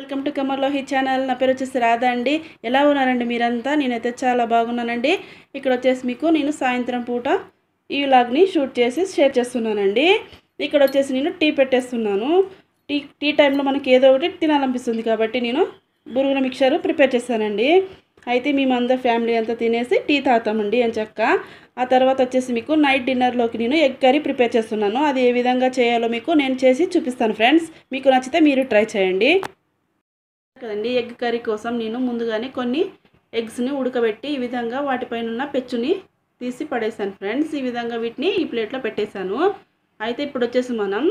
welcome to కమర్లోహి channel నా పేరు వచ్చేసి రాధా అండి ఎలా ఉన్నారండి మీరంతా నేనైతే చాలా బాగున్నానండి ఇక్కడ వచ్చేసి మీకు నేను సాయంత్రం పూట ఈ వ్లాగ్ని షూట్ చేసి షేర్ చేస్తున్నానండి ఇక్కడ వచ్చేసి నేను టీ పెట్టేస్తున్నాను టీ టీ టైంలో మనకి ఏదో ఒకటి తినాలనిపిస్తుంది కాబట్టి నేను బురుగుల మిక్చర్ ప్రిపేర్ చేస్తానండి అయితే మేమందరం ఫ్యామిలీ అంతా తినేసి టీ తాతామండి అని చెక్క ఆ తర్వాత వచ్చేసి మీకు నైట్ డిన్నర్లోకి నేను ఎగ్ కర్రీ ప్రిపేర్ చేస్తున్నాను అది ఏ విధంగా చేయాలో మీకు నేను చేసి చూపిస్తాను ఫ్రెండ్స్ మీకు నచ్చితే మీరు ట్రై చేయండి కదండి ఎగ్ కర్రీ కోసం నేను ముందుగానే కొన్ని ఎగ్స్ని ఉడకబెట్టి ఈ విధంగా వాటిపైన ఉన్న పెచ్చుని తీసి పడేసాను ఫ్రెండ్స్ ఈ విధంగా వీటిని ఈ ప్లేట్లో పెట్టేశాను అయితే ఇప్పుడు వచ్చేసి మనం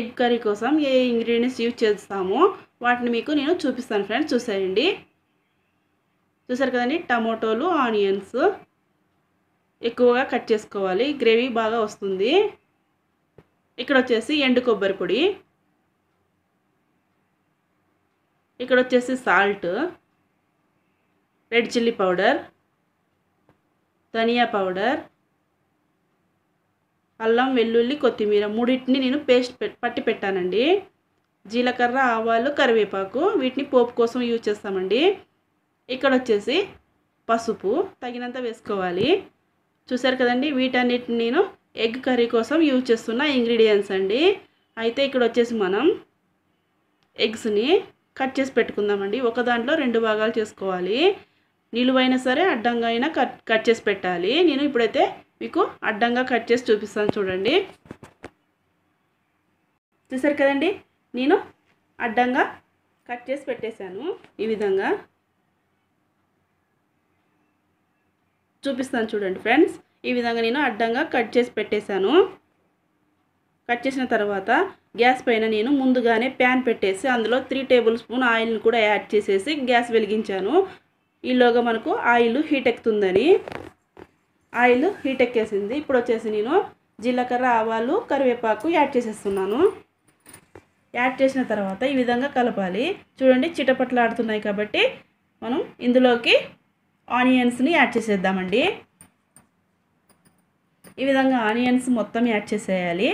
ఎగ్ కర్రీ కోసం ఏ ఇంగ్రీడియంట్స్ యూజ్ చేస్తామో వాటిని మీకు నేను చూపిస్తాను ఫ్రెండ్స్ చూసారండి చూసారు కదండి టమాటోలు ఆనియన్స్ ఎక్కువగా కట్ చేసుకోవాలి గ్రేవీ బాగా వస్తుంది ఇక్కడ వచ్చేసి ఎండు కొబ్బరి పొడి ఇక్కడ వచ్చేసి salt red chilli powder dhania powder అల్లం వెల్లుల్లి కొత్తిమీర మూడింటిని నేను పేస్ట్ పట్టి పెట్టానండి జీలకర్ర ఆవాలు కరివేపాకు వీటిని పోపు కోసం యూజ్ చేస్తామండి ఇక్కడ వచ్చేసి పసుపు తగినంత వేసుకోవాలి చూసారు కదండి వీటన్నిటిని నేను ఎగ్ కర్రీ కోసం యూజ్ చేస్తున్న ఇంగ్రీడియంట్స్ అండి అయితే ఇక్కడ వచ్చేసి మనం ఎగ్స్ని కట్ చేసి పెట్టుకుందామండి ఒక దాంట్లో రెండు భాగాలు చేసుకోవాలి నిలువైనా సరే అడ్డంగా అయినా కట్ కట్ చేసి పెట్టాలి నేను ఇప్పుడైతే మీకు అడ్డంగా కట్ చేసి చూపిస్తాను చూడండి చూసారు కదండి నేను అడ్డంగా కట్ చేసి పెట్టేశాను ఈ విధంగా చూపిస్తాను చూడండి ఫ్రెండ్స్ ఈ విధంగా నేను అడ్డంగా కట్ చేసి పెట్టేశాను కట్ చేసిన తర్వాత గ్యాస్ పైన నేను ముందుగానే ప్యాన్ పెట్టేసి అందులో త్రీ టేబుల్ స్పూన్ ఆయిల్ని కూడా యాడ్ చేసేసి గ్యాస్ వెలిగించాను ఈలోగా మనకు ఆయిల్ హీట్ ఎక్కుతుందని ఆయిల్ హీట్ ఎక్కేసింది ఇప్పుడు వచ్చేసి నేను జీలకర్ర ఆవాలు కరివేపాకు యాడ్ చేసేస్తున్నాను యాడ్ చేసిన తర్వాత ఈ విధంగా కలపాలి చూడండి చిటపట్లాడుతున్నాయి కాబట్టి మనం ఇందులోకి ఆనియన్స్ని యాడ్ చేసేద్దామండి ఈ విధంగా ఆనియన్స్ మొత్తం యాడ్ చేసేయాలి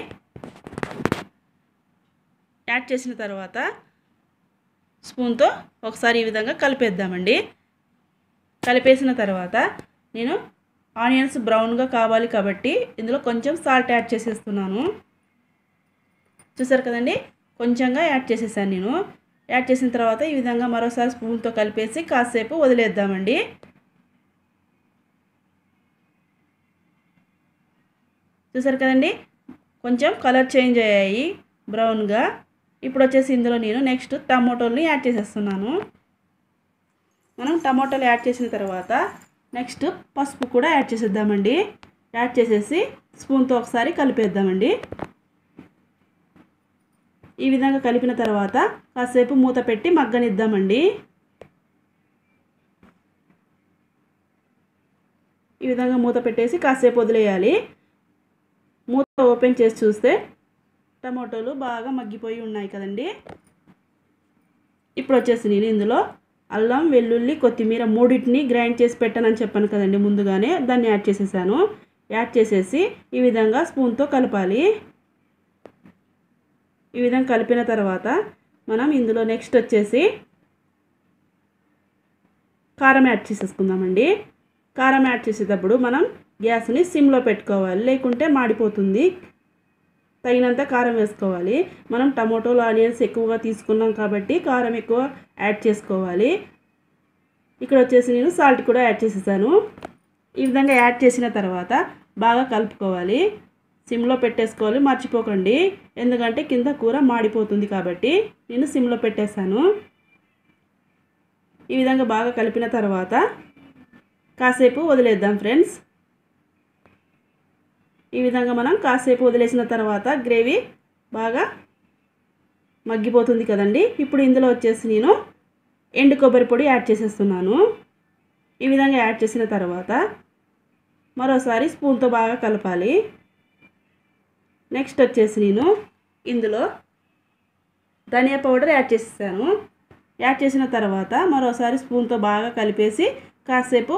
యాడ్ చేసిన తర్వాత స్పూన్తో ఒకసారి ఈ విధంగా కలిపేద్దామండి కలిపేసిన తర్వాత నేను ఆనియన్స్ బ్రౌన్గా కావాలి కాబట్టి ఇందులో కొంచెం సాల్ట్ యాడ్ చేసేస్తున్నాను చూసారు కదండి కొంచెంగా యాడ్ చేసేసాను నేను యాడ్ చేసిన తర్వాత ఈ విధంగా మరోసారి స్పూన్తో కలిపేసి కాసేపు వదిలేద్దామండి చూసారు కదండి కొంచెం కలర్ చేంజ్ అయ్యాయి బ్రౌన్గా ఇప్పుడు వచ్చేసి ఇందులో నేను నెక్స్ట్ టమాటోల్ని యాడ్ చేసేస్తున్నాను మనం టమాటోలు యాడ్ చేసిన తర్వాత నెక్స్ట్ పసుపు కూడా యాడ్ చేసేద్దామండి యాడ్ చేసేసి స్పూన్తో ఒకసారి కలిపేద్దామండి ఈ విధంగా కలిపిన తర్వాత కాసేపు మూత పెట్టి మగ్గనిద్దామండి ఈ విధంగా మూత పెట్టేసి కాసేపు వదిలేయాలి మూత ఓపెన్ చేసి చూస్తే టమాటోలు బాగా మగ్గిపోయి ఉన్నాయి కదండి ఇప్పుడు వచ్చేసి నేను ఇందులో అల్లం వెల్లుల్లి కొత్తిమీర మూడింటిని గ్రైండ్ చేసి పెట్టానని చెప్పాను కదండి ముందుగానే దాన్ని యాడ్ చేసేసాను యాడ్ చేసేసి ఈ విధంగా స్పూన్తో కలపాలి ఈ విధంగా కలిపిన తర్వాత మనం ఇందులో నెక్స్ట్ వచ్చేసి కారం యాడ్ చేసేసుకుందామండి కారం యాడ్ చేసేటప్పుడు మనం గ్యాస్ని సిమ్లో పెట్టుకోవాలి లేకుంటే మాడిపోతుంది తగినంత కారం వేసుకోవాలి మనం టమాటోలు ఆనియన్స్ ఎక్కువగా తీసుకున్నాం కాబట్టి కారం ఎక్కువ యాడ్ చేసుకోవాలి ఇక్కడ వచ్చేసి నేను సాల్ట్ కూడా యాడ్ చేసేసాను ఈ విధంగా యాడ్ చేసిన తర్వాత బాగా కలుపుకోవాలి సిమ్లో పెట్టేసుకోవాలి మర్చిపోకండి ఎందుకంటే కింద కూర మాడిపోతుంది కాబట్టి నేను సిమ్లో పెట్టేశాను ఈ విధంగా బాగా కలిపిన తర్వాత కాసేపు వదిలేద్దాం ఫ్రెండ్స్ ఈ విధంగా మనం కాసేపు వదిలేసిన తర్వాత గ్రేవీ బాగా మగ్గిపోతుంది కదండి ఇప్పుడు ఇందులో వచ్చేసి నేను ఎండు కొబ్బరి పొడి యాడ్ చేసేస్తున్నాను ఈ విధంగా యాడ్ చేసిన తర్వాత మరోసారి స్పూన్తో బాగా కలపాలి నెక్స్ట్ వచ్చేసి నేను ఇందులో ధనియా పౌడర్ యాడ్ చేసేసాను యాడ్ చేసిన తర్వాత మరోసారి స్పూన్తో బాగా కలిపేసి కాసేపు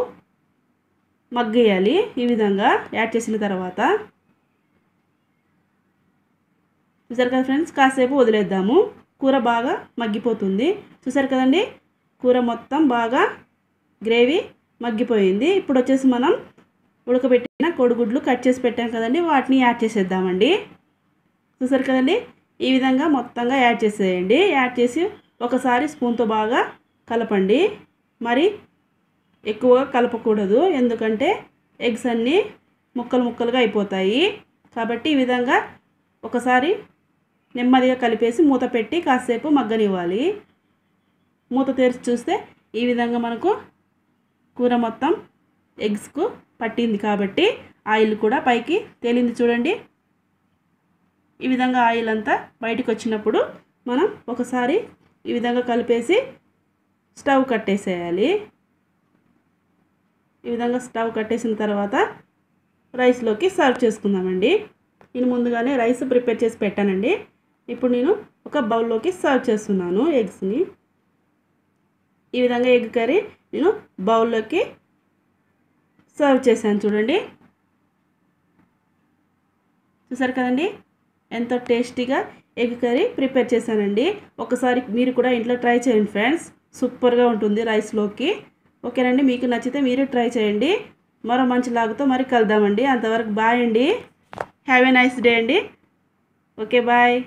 మగ్గేయాలి ఈ విధంగా యాడ్ చేసిన తర్వాత చూసారు కదా ఫ్రెండ్స్ కాసేపు వదిలేద్దాము కూర బాగా మగ్గిపోతుంది చూసారు కదండి కూర మొత్తం బాగా గ్రేవీ మగ్గిపోయింది ఇప్పుడు వచ్చేసి మనం ఉడకబెట్టిన కోడిగుడ్లు కట్ చేసి పెట్టాం కదండి వాటిని యాడ్ చేసేద్దామండి చూసారు కదండి ఈ విధంగా మొత్తంగా యాడ్ చేసేయండి యాడ్ చేసి ఒకసారి స్పూన్తో బాగా కలపండి మరి ఎక్కువగా కలపకూడదు ఎందుకంటే ఎగ్స్ అన్నీ ముక్కలు ముక్కలుగా అయిపోతాయి కాబట్టి ఈ విధంగా ఒకసారి నెమ్మదిగా కలిపేసి మూత పెట్టి కాసేపు మగ్గనివ్వాలి మూత తెరిచి చూస్తే ఈ విధంగా మనకు కూర మొత్తం ఎగ్స్కు పట్టింది కాబట్టి ఆయిల్ కూడా పైకి తేలింది చూడండి ఈ విధంగా ఆయిల్ అంతా బయటకు వచ్చినప్పుడు మనం ఒకసారి ఈ విధంగా కలిపేసి స్టవ్ కట్టేసేయాలి ఈ విధంగా స్టవ్ కట్టేసిన తర్వాత రైస్లోకి సర్వ్ చేసుకుందామండి నేను ముందుగానే రైస్ ప్రిపేర్ చేసి పెట్టానండి ఇప్పుడు నేను ఒక బౌల్లోకి సర్వ్ చేస్తున్నాను ఎగ్స్ని ఈ విధంగా ఎగ్ కర్రీ నేను బౌల్లోకి సర్వ్ చేశాను చూడండి చూసారు కదండి ఎంతో టేస్టీగా ఎగ్ కర్రీ ప్రిపేర్ చేశానండి ఒకసారి మీరు కూడా ఇంట్లో ట్రై చేయండి ఫ్రెండ్స్ సూపర్గా ఉంటుంది రైస్లోకి ఓకేనండి మీకు నచ్చితే మీరు ట్రై చేయండి మరో మంచి లాగుతో మరి కలుద్దామండి అంతవరకు బాయ్ అండి హ్యావ్ ఏ నైస్ డే అండి ఓకే బాయ్